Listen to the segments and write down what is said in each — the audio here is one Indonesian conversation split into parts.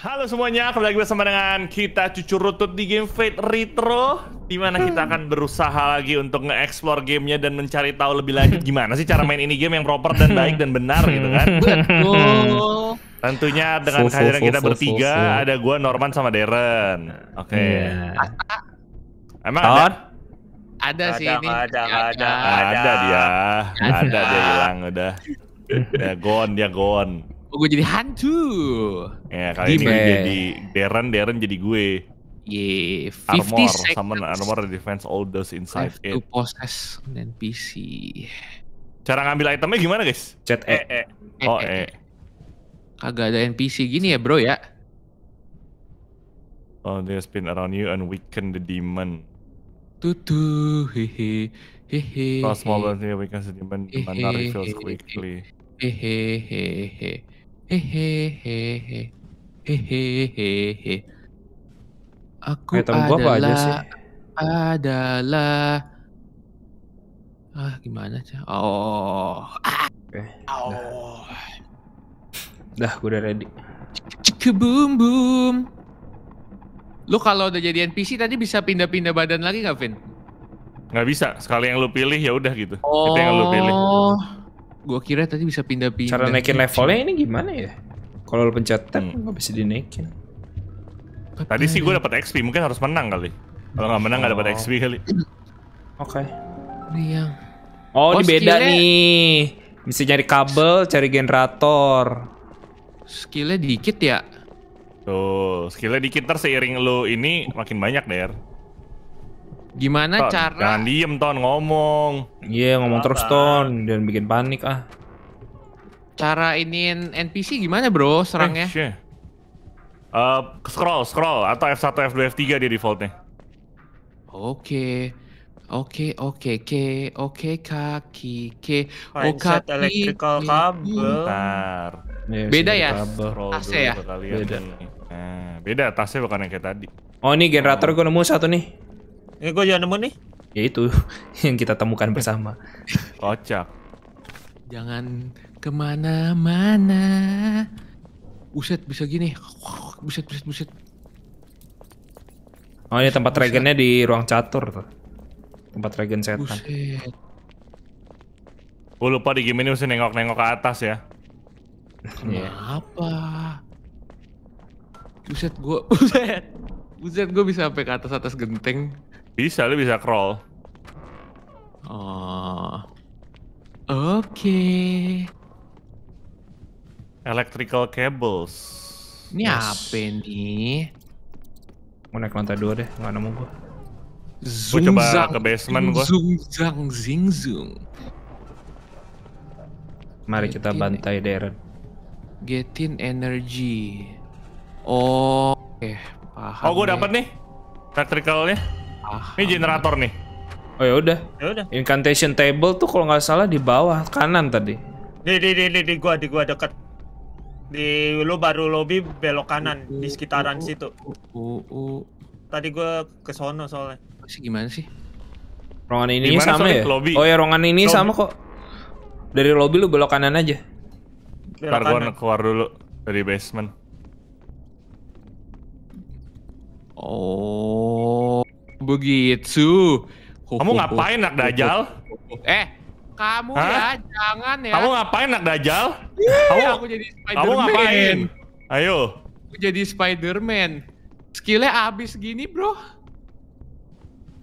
Halo semuanya, kembali lagi bersama dengan kita cucur rutut di game Fate Retro di mana kita akan berusaha lagi untuk nge-explore gamenya dan mencari tahu lebih lanjut gimana sih cara main ini game yang proper dan baik dan benar gitu kan. Betul. Tentunya dengan kehadiran kita bertiga, ada gua Norman sama Darren. Oke. Okay. Iya. Yeah. Emang ada? Ada, sih ini. Ada, ada, ada, ada, ada dia. Ada, dia hilang udah. Udah gone, dia gone. Oh, gue jadi hantu. Ya, kali Demon. ini jadi Darren, Darren jadi gue. Yeah, 50 armor, seconds. summon armor defense all those inside it. To possess an NPC. Cara ngambil itemnya gimana guys? Chat E. e. e. e oh e. e. Kagak ada NPC gini ya bro ya? Oh, they spin around you and weaken the demon. Tutu, hehe, hehe. cross mobile and weaken the demon, the mana refills quickly. Hehehehe. Hehehe. Hehehe. Aku Item adalah apa aja sih? adalah ah gimana sih? Oh. Ah. Oke. Okay, oh. Dah, dah gue udah ready. Kebum bum. Lu kalau udah jadi NPC tadi bisa pindah-pindah badan lagi nggak, Vin? Nggak bisa. Sekali yang lu pilih ya udah gitu. Oh. Itu yang lu pilih. Oh. Gua kira tadi bisa pindah-pindah. Cara naikin gitu. levelnya ini gimana ya? Kalau lo pencet tab hmm. nggak bisa dinaikin. Tadi sih gua dapat XP, mungkin harus menang kali. Kalau nggak menang nggak oh. dapat XP kali. Oke. Okay. Iya. Oh, oh ini beda nih. Bisa nyari kabel, cari generator. Skillnya dikit ya? Tuh, skillnya dikit terseiring seiring lo ini makin banyak, Der. Gimana ton, cara? Jangan diem ton ngomong. Iya yeah, ngomong terus ton dan bikin panik ah. Cara ini NPC gimana bro serangnya? Eh, uh, scroll scroll atau F1 F2 F3 dia defaultnya. Oke. Oke, oke, oke oke, kaki, ke, oh electrical kabel. Bentar. Iya, beda ya? Tasnya ya? Beda. Nah, beda, tasnya bukan yang kayak tadi. Oh, ini generator oh. gue nemu satu nih. Ini ya, gue jangan nemu nih. Ya itu yang kita temukan bersama. Kocak. Jangan kemana-mana. Buset bisa gini. Buset buset buset. Oh ini tempat regennya di ruang catur tuh. Tempat regen setan. Buset. Gue lupa di game ini mesti nengok-nengok ke atas ya. Iya. Kenapa? Buset gue, buset. Buset gue bisa sampai ke atas-atas genteng. Bisa, lu bisa crawl. Oh. Oke. Okay. Electrical cables. Ini yes. apa nih? Mau naik lantai dua deh, nggak nemu gua. gua coba ke basement gua. Zung zang zing zung. Mari Get kita bantai Darren. Getin energy. Oh, oke, eh, okay. Oh, gua dapat nih. Electricalnya. Ah, ini generator nih. Oh ya udah. Ya udah. Incantation table tuh kalau nggak salah di bawah kanan tadi. Di di di di, di gua di gua dekat. Di lu baru lobby belok kanan uh, uh, di sekitaran uh, situ. Tadi gua ke sono soalnya. Masih gimana sih? Ruangan ini gimana sama ya? Lobby? Oh ya ruangan ini lobby. sama kok. Dari lobby lu belok kanan aja. Belok Ntar gua keluar dulu dari basement. Oh begitu. kamu ngapain nak dajal? Eh, kamu Hah? ya jangan ya. Kamu ngapain nak dajal? Iya, kamu aku jadi Spider-Man. Kamu ngapain? Ayo. Aku jadi Spider-Man. Skillnya abis gini, bro.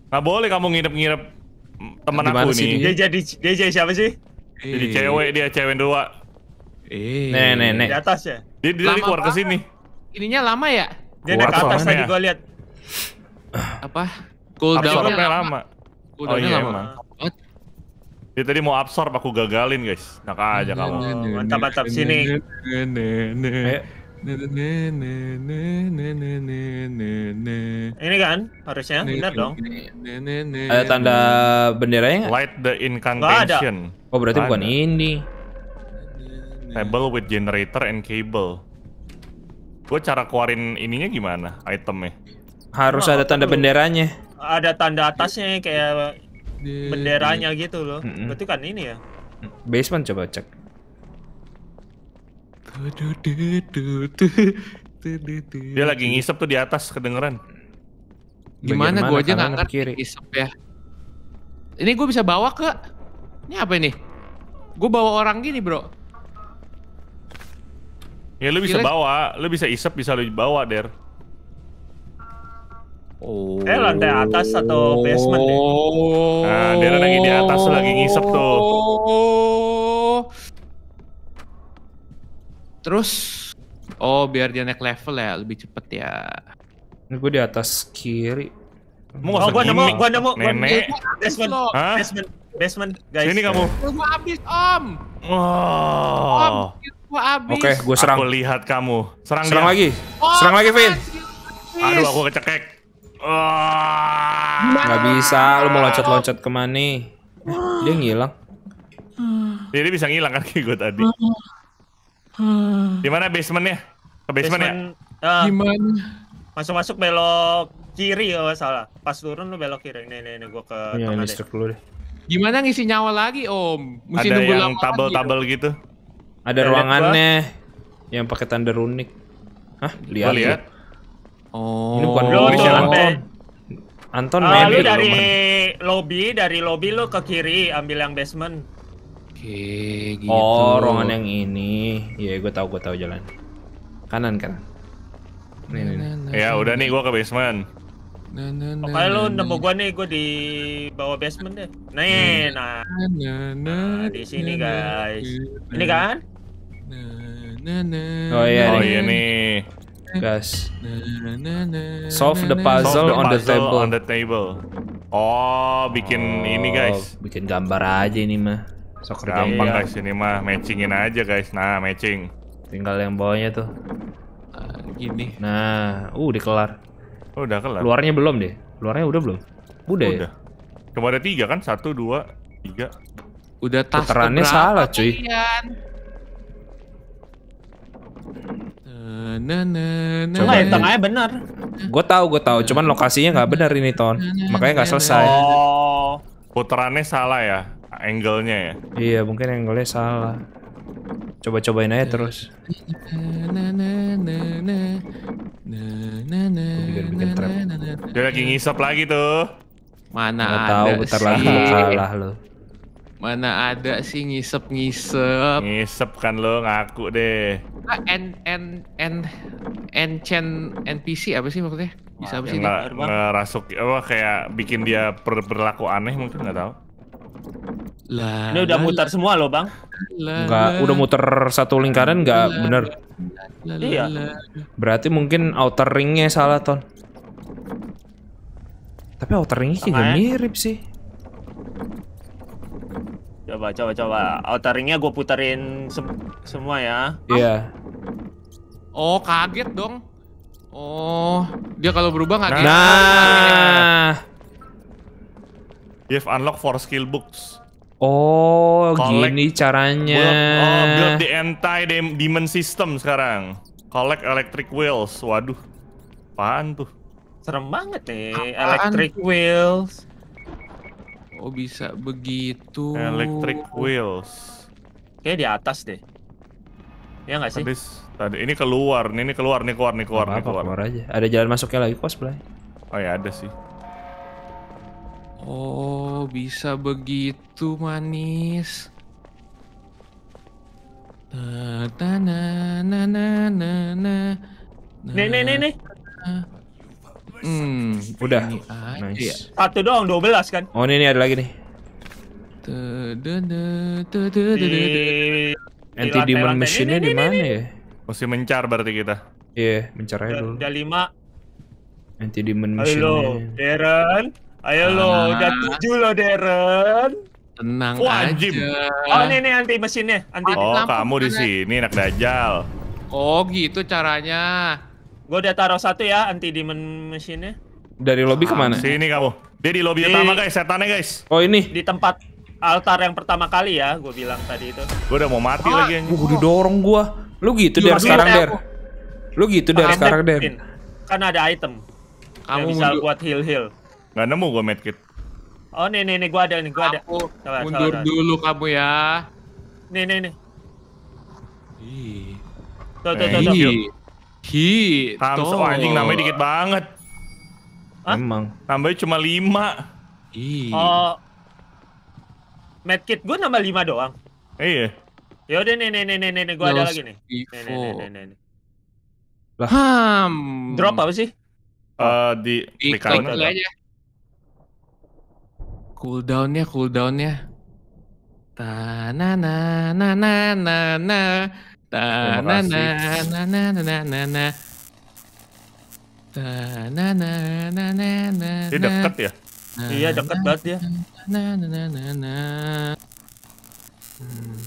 Gak boleh kamu ngirep-ngirep teman aku nih. Dia? jadi dia jadi siapa sih? Eh. Jadi cewek dia, cewek dua. Eh. Nih, nih, nih. Di atas ya? Dia, dia lama keluar ke sini. Ininya lama ya? Dia naik ke atas tadi ya? gua lihat. Apa? Cooldownnya lama. Cooldownnya oh, iya, lama. Emang. Dia tadi mau absorb aku gagalin guys. Nak aja kamu. Mantap mantap sini. Ini kan harusnya benar dong. Ada tanda benderanya yang? Light the incantation. Oh berarti bukan ini. Table with generator and cable. Gue cara keluarin ininya gimana? Itemnya? Harus ada tanda benderanya ada tanda atasnya kayak di... benderanya gitu loh. Mm -mm. Berarti kan ini ya. Basement coba cek. Dia lagi ngisep tuh di atas kedengeran. Gimana gue aja nggak ngerti kiri. ngisep ya. Ini gue bisa bawa ke ini apa ini? Gue bawa orang gini bro. Ya lu bisa Kira... bawa, lu bisa isep bisa lu bawa der. Oh. Eh lantai atas atau basement deh? Oh. Nah, dia lagi di atas lagi ngisep tuh. Terus Oh, biar dia naik level ya, lebih cepet ya. Ini gue di atas kiri. Mau oh, gua nemu, gua nemu, Basement, basement, basement, guys. Ini kamu. Gua habis, Om. Oh. Om, habis. Oke, okay, gua serang. Aku lihat kamu. Serang, serang dia. lagi. Serang lagi, Vin. Aduh, aku kecekek. Gak bisa, lu mau loncat-loncat kemana? nih Dia ngilang. Jadi bisa ngilang kan kayak gue tadi. Di mana basementnya? Ke basement, ya? basement ya? Uh, Gimana? Masuk-masuk belok kiri kalau oh, salah. Pas turun lu belok kiri. Nih, nih, nih gue ke ya, tengah deh. Dulu deh. Gimana ngisi nyawa lagi, Om? Mesti Ada yang tabel-tabel gitu. Ada Ada ruangannya. Yang pakai tanda runik. Hah? Lihat. Lihat. Oh. Ini bukan lu tuh ya, Anton. Anton lu dari lobby, dari lobby lu ke kiri ambil yang basement. Oke, okay, gitu. Oh, ruangan yang ini. Iya, gue tahu, gue tahu jalan. Kanan, kan Nih, nih, nih. Ya, udah nih gue ke basement. oke lo udah Pokoknya lu nemu gua nih, gua di bawah basement deh. Nih, nah. Nah, di sini guys. Ini kan? Oh iya, oh, iya nih. Gas. Solve the puzzle, on, the table. on the table. Oh, bikin oh, ini guys. Bikin gambar aja ini mah. Sok Gampang guys ini mah, matchingin aja guys. Nah, matching. Tinggal yang bawahnya tuh. Ah, gini. Nah, uh dikelar. Oh, udah kelar. Luarnya belum deh. Luarnya udah belum? Udah. Ya? udah. Ya? Cuma ada tiga kan? Satu, dua, tiga. Udah tas Putarannya salah cuy. Nah, nah, nah, Cuma yang tengahnya benar. Gue tahu, gue tahu. Cuman lokasinya nggak benar ini ton. Makanya nggak selesai. Oh, putarannya salah ya, angle-nya ya. Iya, mungkin angle-nya salah. Coba-cobain aja terus. Dia lagi ngisap lagi tuh. Mana gak ada tahu, bentar sih. lagi salah kalah lo. Mana ada sih ngisep-ngisep. Ngisep kan lo ngaku deh. Ah, N N N Chen NPC apa sih maksudnya? Bisa apa sih? Ngerasuk apa kayak bikin dia berlaku aneh mungkin nggak tahu. Lah, ini udah muter semua loh bang. Enggak, udah muter satu lingkaran nggak bener. Iya. Berarti mungkin outer ringnya salah ton. Tapi outer ringnya juga ya. mirip sih. Coba, coba, coba. Outer ringnya gue putarin sem semua ya. Iya. Oh, kaget dong. Oh, dia kalau berubah nggak nah. nah. Give unlock for skill books. Oh, Collect gini caranya. Build, oh, build the anti demon system sekarang. Collect electric wheels. Waduh. Apaan tuh? Serem banget nih, Apaan? electric wheels. Oh, bisa begitu. Electric wheels. Kayak di atas deh. Ya nggak sih? Tadi, tadi ini keluar, ini keluar, ini keluar, ini keluar, apa ini keluar. keluar aja. Ada jalan masuknya lagi kok sebelah. Oh ya ada sih. Oh, bisa begitu manis. Na na na na na na. Nih nih nih nih. Hmm, udah. Nice. Satu doang, dua belas kan? Oh, ini, ini ada lagi nih anti demon machine di mana ya? Mesti mencar berarti kita. Iya, yeah, mencar aja dulu. Udah lima. Anti demon machine. Halo, Darren. Ayo ah. lo, udah tujuh lo Darren. Tenang Wajib. aja. Oh, ini nih anti mesinnya, anti. Oh, Lampu kamu di sini anak dajal. Oh, gitu caranya. Gue udah taruh satu ya anti demon mesinnya. Dari lobby ah, kemana? Sini kamu. Dia di lobby di... utama guys, setannya guys. Oh ini. Di tempat altar yang pertama kali ya, gue bilang tadi itu. Gue udah mau mati ah. lagi. Gue didorong gue. Lu gitu dari gitu, sekarang der. Lu gitu dari sekarang der. Kan ada item. Kamu bisa buat heal heal. Gak nemu gue medkit. Oh nih nih nih gue ada nih gue ada. sabar, mundur sabar, dulu kamu ya. Nih nih nih. Ih. Tuh tuh tuh. Hi. Hi. Hamso anjing namanya dikit banget. Hah? Emang. Tambahnya cuma lima. Ih. Oh, medkit gue nambah 5 doang. Iya. Yaudah nih nih nih nih nih, nih. gue ada lagi nih. Nih nih nih nih. Ham. Drop apa sih? Uh, di di kanan aja. Cooldownnya, cooldownnya. Ta na na na na na na na na na na na na na na na Ini deket ya? Nah, iya dekat banget dia. Nah, nah, nah, nah, nah. Hmm.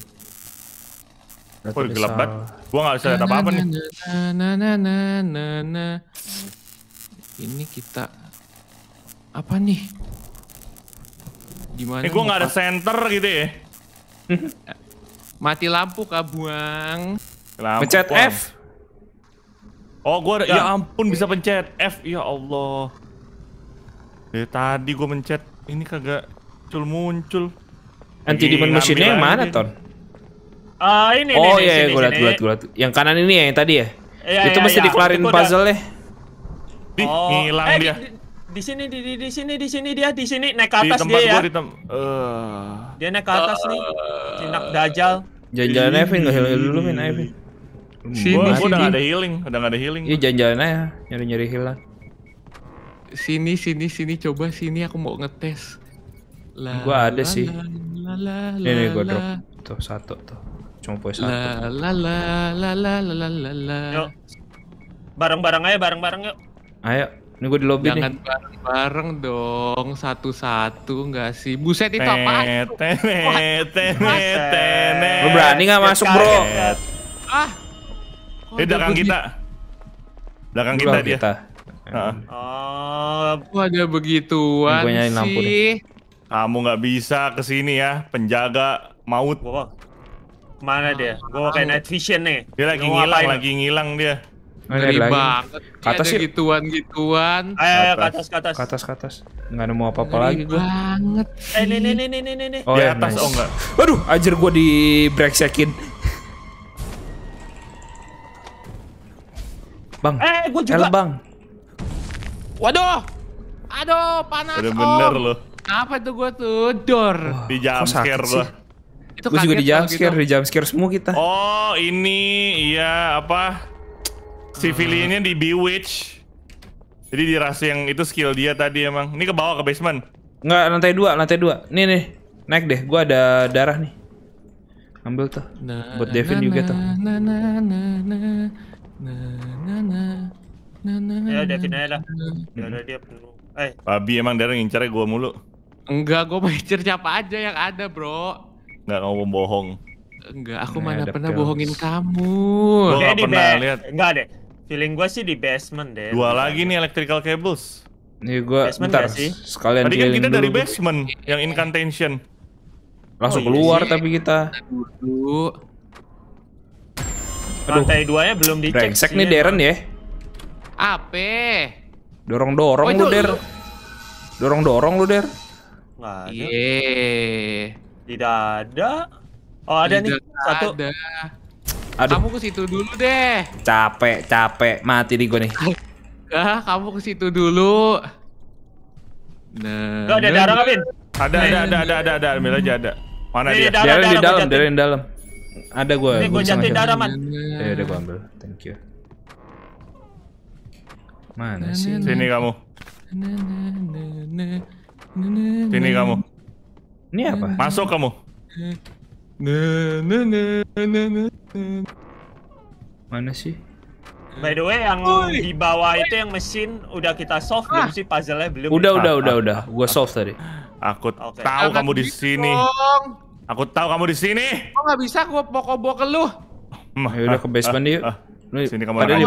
Oh, gelap banget. Gua nggak bisa lihat apa-apa nih. Nah, nah, nah, nah, nah. Ini kita apa nih? Gimana? Ini gua nggak ada center gitu ya. Mati lampu kah, Buang? Lampu, F. Oh, gua ada, ya, ya ampun bisa pencet F. Ya Allah. Dari tadi gue mencet, ini kagak muncul muncul. Anti demon mesinnya yang mana, Ton? Ah, uh, ini Oh ini, iya, iya gue liat, gue liat, gue liat. Yang kanan ini ya, yang tadi ya? Iya, itu iya, mesti iya. dikelarin puzzle-nya. Di, oh. ngilang eh, dia. Di, di sini di, di di sini di sini dia di sini naik ke atas di tempat dia ya. Di tem uh, dia naik ke atas uh, nih. Cinak dajal. Jalan-jalan Evin enggak heal dulu Min, Evin. Sini, gue udah enggak ada healing, udah enggak ada healing. Iya, jalan-jalan ya, nyari-nyari healan sini sini sini coba sini aku mau ngetes la, gua ada sih la, la, la, ini gua drop tuh satu tuh cuma poin satu la la la la la la la la yuk bareng-bareng aja bareng-bareng yuk ayo ini gue di lobby Jangan nih. bareng-bareng dong, satu-satu nggak sih? Buset itu apa? lu berani nggak masuk bro? Ah, eh belakang kita, belakang kita dia. Uh. Oh, ada begituan Gue sih. lampu sih. Kamu nggak bisa ke sini ya, penjaga maut. Wow. Mana dia? Gua kayak night vision nih. Dia lagi Gua ngilang, lagi ngilang dia. Ngeri banget. Kata sih. Gituan-gituan. Ayo, ke atas, ke atas. Ke atas, ke atas. Nggak nemu apa-apa lagi gua. banget. Eh, nih, nih, nih, nih, nih, Oh, di iya, atas, nice. oh enggak. Waduh, ajar gua di break brexekin. Bang. Eh, gua juga. bang. Waduh. Aduh, panas. Udah bener loh. Apa tuh gue tuh? Dor. Di jam scare loh. Itu gue juga di jam scare, gitu. di jam scare semua kita. Oh, ini iya apa? Si di Bewitch. Jadi di ras yang itu skill dia tadi emang. Ini ke bawah ke basement. Enggak, lantai dua, lantai dua. Nih nih, naik deh. Gue ada darah nih. Ambil tuh. Buat Devin juga tuh ya udah aja lah. Udah dia penuh. Eh, Babi emang Darren cari gua mulu. Enggak, gua mau siapa aja yang ada, Bro. Enggak ngomong bohong. Enggak, aku nah, mana pernah bohongin kamu. Gua gak pernah lihat. Enggak deh. Feeling gua sih di basement deh. Dua lagi nih electrical cables. Nih gua basement sih? sekalian Tadi kan kita dari basement yang incantation. Langsung oh, iya keluar tapi kita. Dulu. Lantai duanya belum dicek. Brengsek nih Darren ya. Ape? Dorong-dorong oh, lu, Der. Dorong-dorong lu, Der. Iya, ada. Yeah. Tidak ada. Oh, ada Tidak nih. Satu. Ada. Aduh. Kamu ke situ dulu deh. Capek, capek. Mati nih gue nih. Ah, kamu ke situ dulu. Nah. ada darah nah, Amin. Nah. Ada, ada, ada, ada, ada, ada. Ambil aja ada. Mana dia? Darah, di dalam, darah di dalam. Ada gue. Ini gue jatuhin darah, Man. Ya udah gue ambil. Thank you. Mana sih? Sini kamu. Sini kamu. Ini apa? Masuk kamu. Mana sih? By the way, yang Ui. di bawah itu yang mesin udah kita solve ah. belum sih puzzle-nya belum? Udah, udah, ah, udah, ah. udah. Gua solve tadi. Aku okay. tahu kamu di sini. Dong. Aku tahu kamu di sini. Kok nggak bisa gua pokok-pokok lu? Ya udah ke basement ah, yuk. Sini kamu ada di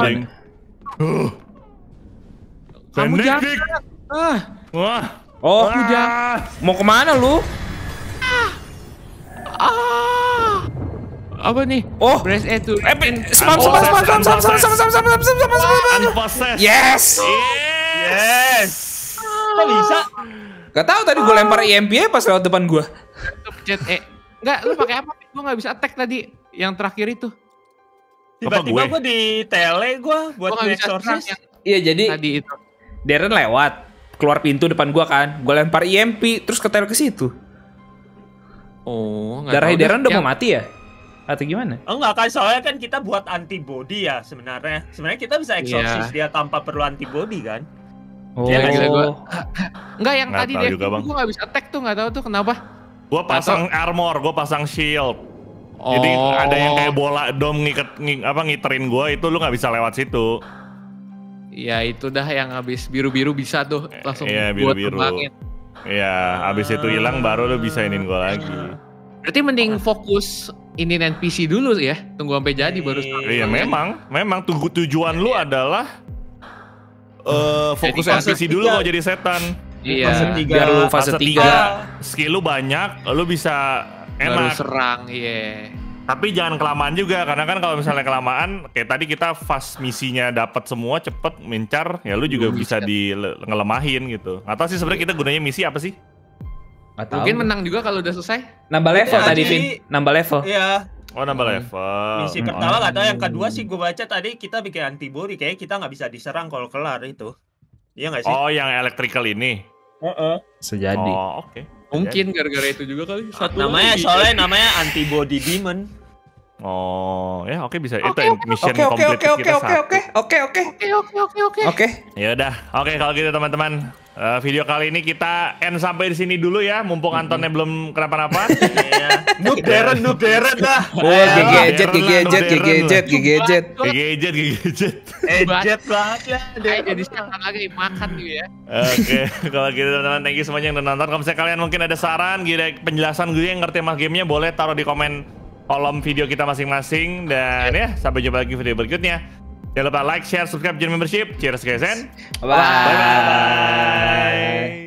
kamu jangan. Ah. Wah. Oh, ah. jangan. Mau kemana lu? Ah. ah. Apa nih? Oh, press E tuh. Eh, oh, spam spam spam spam spam spam spam spam spam spam spam spam. spam, spam, Yes. Yes. Ah. Kok bisa? Gak tau tadi gue lempar EMP pas lewat depan gue. Pencet E. Enggak, lu pakai apa? Gue gak bisa attack tadi yang terakhir itu. Tiba-tiba gue di tele gue buat gua exorcist. Iya, jadi tadi itu Darren lewat, keluar pintu depan gua kan. Gua lempar EMP terus ketel ke situ. Oh, darah Darren udah mau mati ya? Atau gimana? Oh, enggak kan soalnya kan kita buat antibody ya sebenarnya. Sebenarnya kita bisa eksorsis yeah. dia tanpa perlu antibody kan? Iya, oh. Ya, gila Enggak yang nggak tadi dia. Juga, bang. Gua gak bisa attack tuh, nggak tahu tuh kenapa. Gua pasang Atau... armor, gua pasang shield. Oh. Jadi ada yang kayak oh. bola dom ngiket ng, apa ngiterin gua itu lu nggak bisa lewat situ ya itu dah yang habis biru-biru bisa tuh eh, langsung yeah, biru -biru. buat kembangin. Iya, yeah, habis itu ah. hilang baru lo bisa inin gue lagi. Iya. Berarti mending fokus ini NPC dulu ya, tunggu sampai jadi baru iya, start. Iya, memang, memang tunggu tujuan lu adalah uh, fokus jadi NPC dulu kalau jadi setan. Iya. Fase 3, biar lu fase, fase 3 skill lu banyak, lu bisa enak. Baru serang, iya. Yeah. Tapi jangan kelamaan juga karena kan kalau misalnya kelamaan kayak tadi kita fast misinya dapat semua cepet mencar ya lu juga iya. bisa di ngelemahin gitu. Atau sih sebenarnya kita gunanya misi apa sih? Atau Mungkin menang juga kalau udah selesai. Nambah level ya, tadi, Vin. Nambah level. Iya. Oh nambah hmm. level. Misi hmm. pertama nggak yang hmm. kedua sih gue baca tadi kita bikin antibody kayak kita nggak bisa diserang kalau kelar itu. Iya nggak sih? Oh yang electrical ini. Uh -uh. Sejadi. Oh oke. Okay. Mungkin iya. gara-gara itu juga kali. Satu namanya soalnya namanya antibody demon. Oh, ya oke okay, bisa. Okay, Itu okay, mission okay, complete okay, okay, kita satu. Oke, oke, oke, oke, oke, oke, oke. Oke. Ya udah. Oke, okay, kalau gitu teman-teman, uh, video kali ini kita end sampai di sini dulu ya, mumpung mm -hmm. Antonnya mm-hmm. belum kenapa-napa. Iya. Nuk Darren, nuk Darren dah. Oh, gegejet, gegejet, gegejet, gegejet. Gegejet, gegejet. Ejet banget ya. jadi sekarang lagi makan gitu ya. Oke, kalau gitu teman-teman, thank you semuanya yang udah nonton. Kalau misalnya kalian mungkin ada saran, penjelasan gue yang ngerti mah gamenya, boleh taruh di komen kolom video kita masing-masing dan ya sampai jumpa lagi video berikutnya. Jangan lupa like, share, subscribe, join membership. Cheers guys and bye bye. bye, -bye.